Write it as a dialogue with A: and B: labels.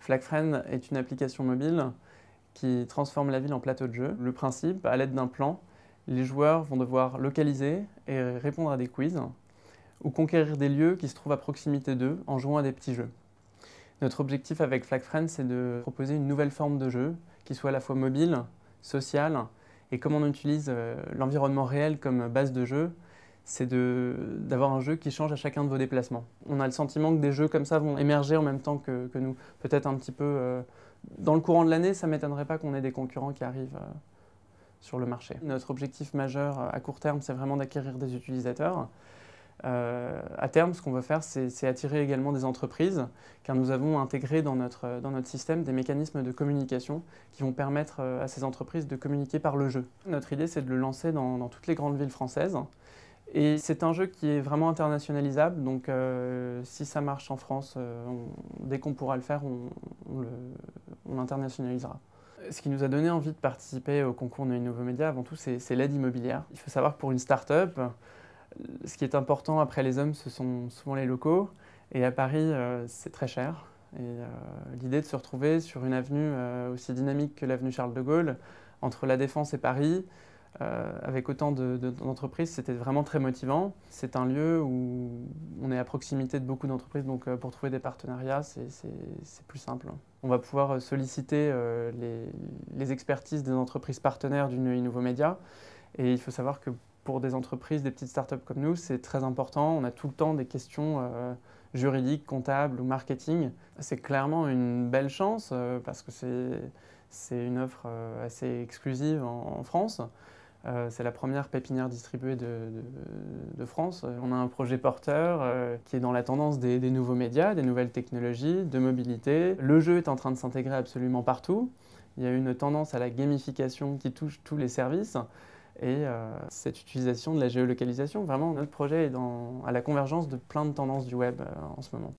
A: FlagFriend est une application mobile qui transforme la ville en plateau de jeu. Le principe, à l'aide d'un plan, les joueurs vont devoir localiser et répondre à des quiz ou conquérir des lieux qui se trouvent à proximité d'eux en jouant à des petits jeux. Notre objectif avec FlagFriend, c'est de proposer une nouvelle forme de jeu qui soit à la fois mobile, sociale, et comme on utilise euh, l'environnement réel comme base de jeu, c'est d'avoir un jeu qui change à chacun de vos déplacements. On a le sentiment que des jeux comme ça vont émerger en même temps que, que nous. Peut-être un petit peu... Euh, dans le courant de l'année, ça ne m'étonnerait pas qu'on ait des concurrents qui arrivent euh, sur le marché. Notre objectif majeur euh, à court terme, c'est vraiment d'acquérir des utilisateurs. à terme, ce qu'on veut faire, c'est attirer également des entreprises, car nous avons intégré dans notre, dans notre système des mécanismes de communication qui vont permettre à ces entreprises de communiquer par le jeu. Notre idée, c'est de le lancer dans, dans toutes les grandes villes françaises et c'est un jeu qui est vraiment internationalisable, donc euh, si ça marche en France, euh, dès qu'on pourra le faire, on, l'internationalisera. Ce qui nous a donné envie de participer au concours de Nouveaux Médias, avant tout, c'est l'aide immobilière. Il faut savoir que pour une start-up, ce qui est important après les hommes, ce sont souvent les locaux. Et à Paris, euh, c'est très cher. Et l'idée de se retrouver sur une avenue aussi dynamique que l'avenue Charles de Gaulle, entre la Défense et Paris, euh, avec autant d'entreprises, c'était vraiment très motivant. C'est un lieu où on est à proximité de beaucoup d'entreprises, donc euh, pour trouver des partenariats, c'est plus simple. On va pouvoir euh, solliciter les, expertises des entreprises partenaires du Nouveau Média. Et il faut savoir que pour des entreprises, des petites startups comme nous, c'est très important. On a tout le temps des questions juridiques, comptables ou marketing. C'est clairement une belle chance parce que c'est une offre assez exclusive en France. Euh, c'est la première pépinière distribuée de, France. Euh, on a un projet porteur euh, qui est dans la tendance des, nouveaux médias, des nouvelles technologies, de mobilité. Le jeu est en train de s'intégrer absolument partout. Il y a une tendance à la gamification qui touche tous les services et cette utilisation de la géolocalisation. Vraiment, notre projet est à la convergence de plein de tendances du web en ce moment.